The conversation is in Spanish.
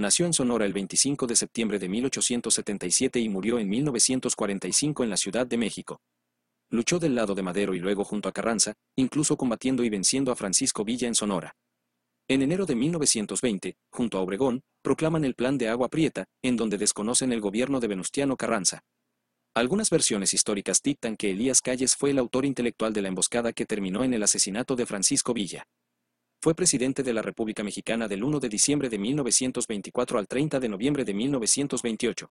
Nació en Sonora el 25 de septiembre de 1877 y murió en 1945 en la Ciudad de México. Luchó del lado de Madero y luego junto a Carranza, incluso combatiendo y venciendo a Francisco Villa en Sonora. En enero de 1920, junto a Obregón, proclaman el Plan de Agua Prieta, en donde desconocen el gobierno de Venustiano Carranza. Algunas versiones históricas dictan que Elías Calles fue el autor intelectual de la emboscada que terminó en el asesinato de Francisco Villa. Fue presidente de la República Mexicana del 1 de diciembre de 1924 al 30 de noviembre de 1928.